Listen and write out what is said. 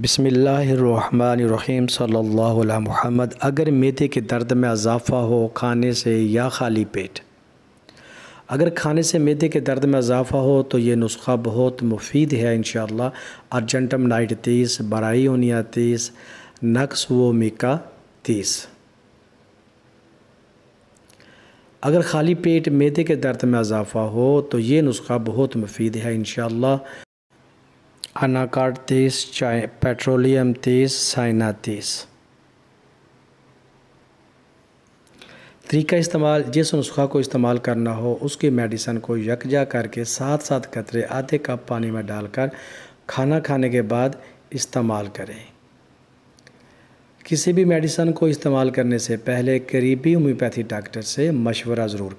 बसमीम सल्ला महमद अगर मेदे के दर्द में अजाफ़ा हो खाने से या खाली पेट अगर खाने से मेदे के दर्द में अजाफ़ा हो तो ये नुस्खा बहुत मुफीद है इन अर्जेंटम नाइट तीस उनिया तीस नक्स वो मिका तीस अगर खाली पेट मेदे के दर्द में अजाफ़ा हो तो ये नुस्खा बहुत मुफीद है इन अनाकार तीस चाय पेट्रोलियम तीस साइना तीस तरीका इस्तेमाल जिस नुस्खा को इस्तेमाल करना हो उसकी मेडिसन को यकजा करके साथ साथ कतरे आधे कप पानी में डालकर खाना खाने के बाद इस्तेमाल करें किसी भी मेडिसन को इस्तेमाल करने से पहले करीबी होम्योपैथी डॉक्टर से मशवरा ज़रूर